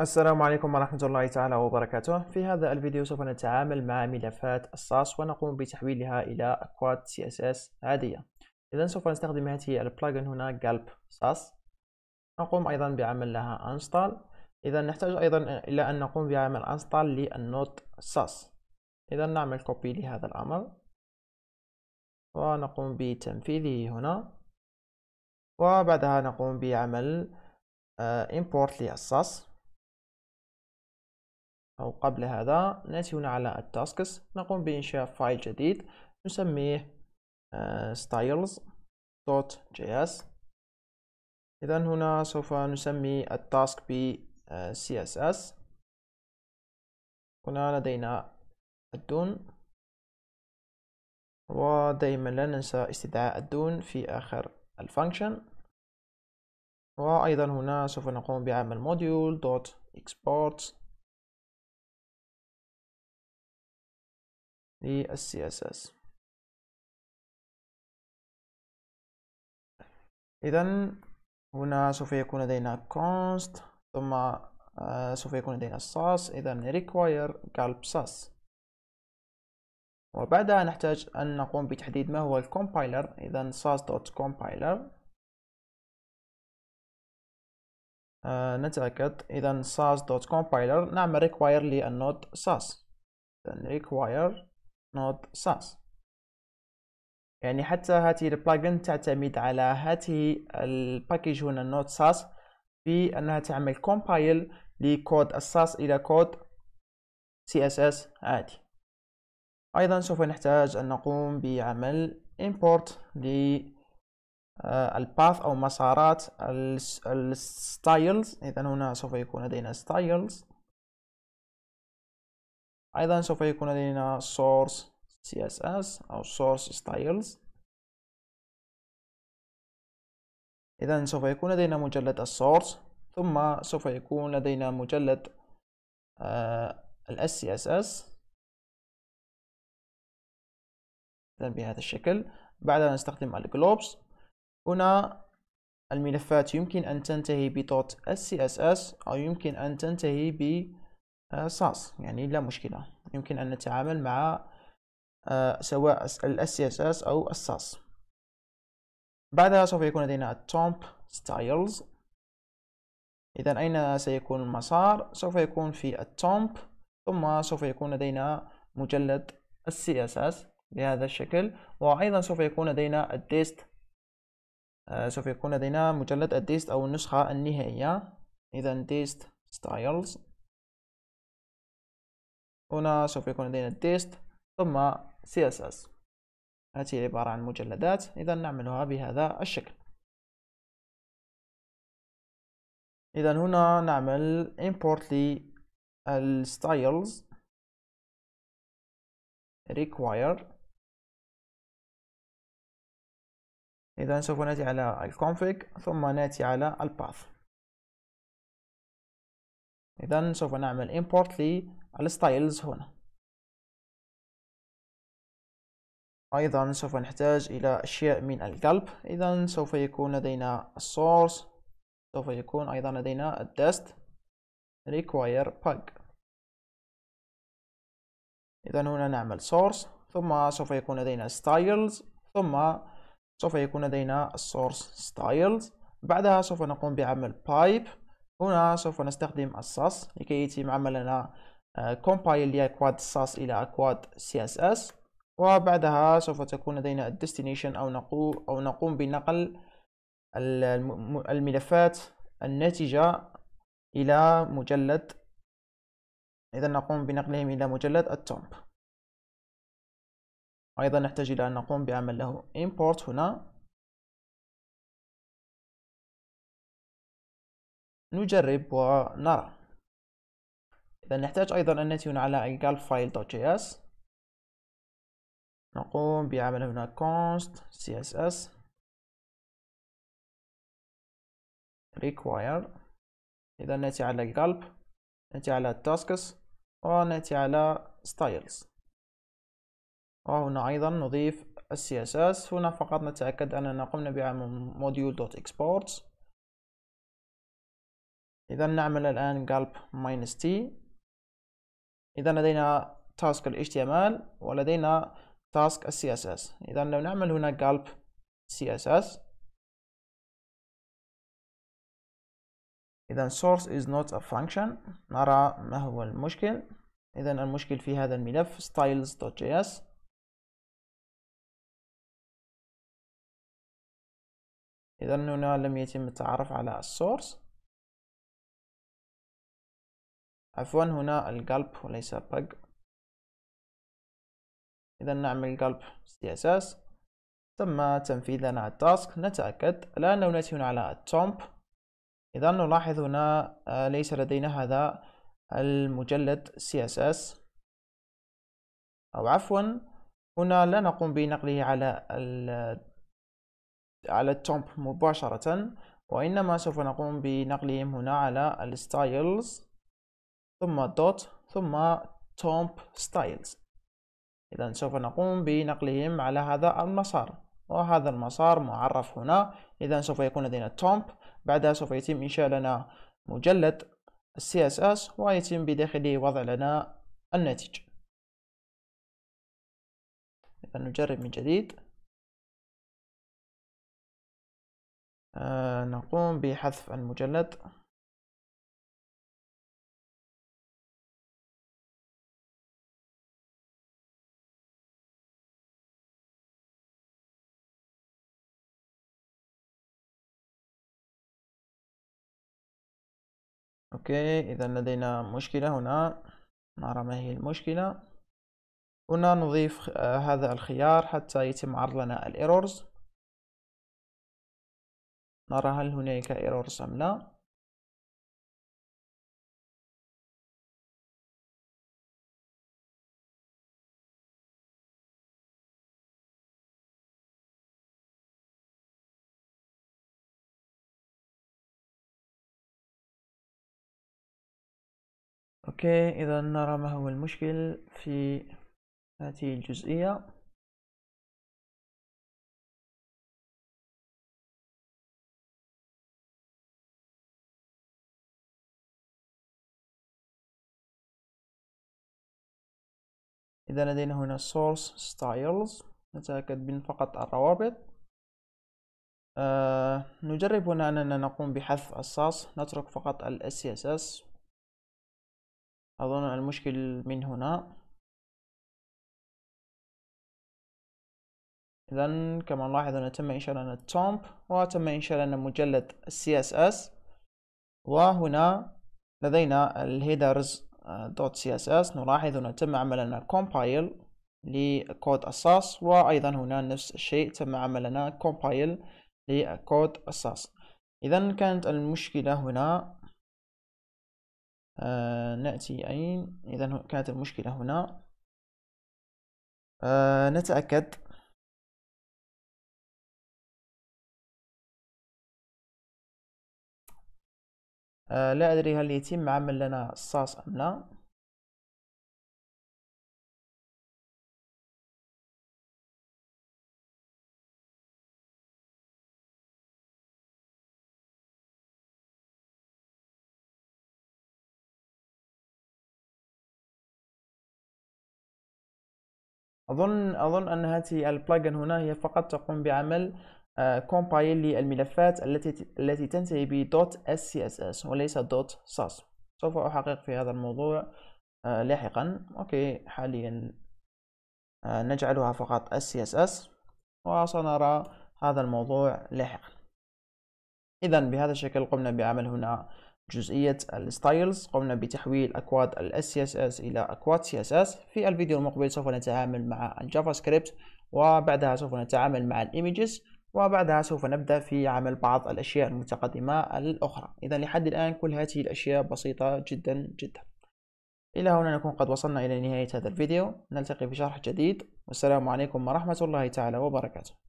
السلام عليكم ورحمة الله تعالى وبركاته في هذا الفيديو سوف نتعامل مع ملفات الصاص ونقوم بتحويلها إلى أكواد CSS عادية إذا سوف نستخدم هذه البلاجن هنا جالب صاص نقوم أيضا بعمل لها انستال إذا نحتاج أيضا إلى أن نقوم بعمل انستال للنوت صاص إذا نعمل كوبي لهذا الأمر ونقوم بتنفيذه هنا وبعدها نقوم بعمل امبورت آه، للصاص أو قبل هذا هنا على التاسكس نقوم بإنشاء فايل جديد نسميه آه، styles.js إذا هنا سوف نسمي التاسك ب آه، CSS هنا لدينا الدون ودائما لا ننسى استدعاء الدون في آخر الفانكشن وأيضا هنا سوف نقوم بعمل module.export للسي اس اس اذا هنا سوف يكون لدينا const ثم آه، سوف يكون لدينا SAS إذا require gulp SAS وبعدها نحتاج أن نقوم بتحديد ما هو الكومبايلر إذا SAS.compiler آه نتأكد إذا SAS.compiler نعمل require للنود SAS إذا require نود ساس يعني حتى هاتي البلاجن تعتمد على هاتي الباكيج هنا نود ساس في انها تعمل كومبايل لكود الساس الى كود CSS عادي ايضا سوف نحتاج ان نقوم بعمل import ل آه، الباث او مسارات الستايلز اذا هنا سوف يكون لدينا styles ايضا سوف يكون لدينا source css او source styles اذا سوف يكون لدينا مجلد السورس ثم سوف يكون لدينا مجلد الاس سي اس اس اذا بهذا الشكل بعدها نستخدم الجلوبس هنا الملفات يمكن ان تنتهي ب .scss او يمكن ان تنتهي ب آه، صاص يعني لا مشكلة يمكن أن نتعامل مع آه، سواء ال CSS أو الصاص بعدها سوف يكون لدينا التومب ستايلز إذا أين سيكون المسار سوف يكون في التومب ثم سوف يكون لدينا مجلد CSS بهذا الشكل وأيضا سوف يكون لدينا الديست آه، سوف يكون لدينا مجلد الديست أو النسخة النهائية إذا ديست styles هنا سوف يكون لدينا التيست ثم CSS هذه عبارة عن مجلدات إذا نعملها بهذا الشكل إذا هنا نعمل import الستايلز ريكواير إذا سوف نأتي على الكونفيج ثم نأتي على الباث إذا سوف نعمل import لي على styles هنا أيضا سوف نحتاج إلى أشياء من القلب إذا سوف يكون لدينا السورس سوف يكون أيضا لدينا الدست require باج إذا هنا نعمل source ثم سوف يكون لدينا styles ثم سوف يكون لدينا source styles بعدها سوف نقوم بعمل pipe هنا سوف نستخدم الصص لكي يتم عملنا كومبايل لأكواد ساس إلى أكواد CSS وبعدها سوف تكون لدينا الديستنيشن أو نقوم أو نقوم بنقل الملفات الناتجة إلى مجلد إذا نقوم بنقلهم إلى مجلد التومب أيضا نحتاج إلى أن نقوم بعمل له import هنا نجرب ونرى إذا نحتاج أيضا أن نتيون على جي file.js نقوم بعمل هنا const css require إذا نأتي على gulp نأتي على tasks ونأتي على styles وهنا أيضا نضيف السي اس اس هنا فقط نتأكد أننا قمنا بعمل موديول دوت إذا نعمل الآن gulp t إذا لدينا تاسك ال HTML ولدينا تاسك ال CSS إذا لو نعمل هنا gulp CSS إذا source is not a function نرى ما هو المشكل إذا المشكل في هذا الملف styles.js إذا هنا لم يتم التعرف على source عفوا هنا القلب وليس بق إذا نعمل قلب اس ثم تنفيذا على التاسك نتأكد الآن لو نأتي هنا على التومب إذا نلاحظ هنا آه، ليس لدينا هذا المجلد CSS أو عفوا هنا لا نقوم بنقله على ال على التومب مباشرة وإنما سوف نقوم بنقلهم هنا على الستايلز ثم دوت ثم تومب ستايلز إذا سوف نقوم بنقلهم على هذا المسار وهذا المسار معرف هنا إذا سوف يكون لدينا تومب بعدها سوف يتم إنشاء لنا مجلد CSS ويتم بداخله وضع لنا الناتج إذا نجرب من جديد آه نقوم بحذف المجلد اوكي اذا لدينا مشكلة هنا نرى ما هي المشكلة هنا نضيف آه، هذا الخيار حتى يتم عرض لنا الايرورز نرى هل هناك ايرورز ام لا اوكي اذا نرى ما هو المشكل في هذه الجزئية إذا لدينا هنا source styles نتأكد من فقط الروابط آه نجرب هنا أننا نقوم بحذف الصاص نترك فقط ال CSS أظن المشكل من هنا إذا كما نلاحظ أن تم إنشاء لنا التومب وتم إنشاء لنا مجلد السي اس اس وهنا لدينا الهيدرز آه، دوت سي اس اس نلاحظ أنه تم عمل لنا كومبايل لكود الصاص وأيضا هنا نفس الشيء تم عمل لنا كومبايل لكود الصاص إذا كانت المشكلة هنا آه، نأتي أين إذا كانت المشكلة هنا آه نتأكد آه لا أدري هل يتم عمل لنا الصاص أم لا أظن أظن أن هذه البلجن هنا هي فقط تقوم بعمل كومبايل آه، للملفات التي التي تنتهي ب .scss وليس .sas سوف أحقق في هذا الموضوع آه، لاحقا أوكي حاليا آه، نجعلها فقط scss وسنرى هذا الموضوع لاحقا إذا بهذا الشكل قمنا بعمل هنا جزئية الستايلز قمنا بتحويل أكواد الاس سي اس اس إلى أكواد سي اس اس في الفيديو المقبل سوف نتعامل مع الجافا سكريبت وبعدها سوف نتعامل مع الايمجز وبعدها سوف نبدأ في عمل بعض الأشياء المتقدمة الأخرى إذا لحد الآن كل هذه الأشياء بسيطة جدا جدا إلى هنا نكون قد وصلنا إلى نهاية هذا الفيديو نلتقي في شرح جديد والسلام عليكم ورحمة الله تعالى وبركاته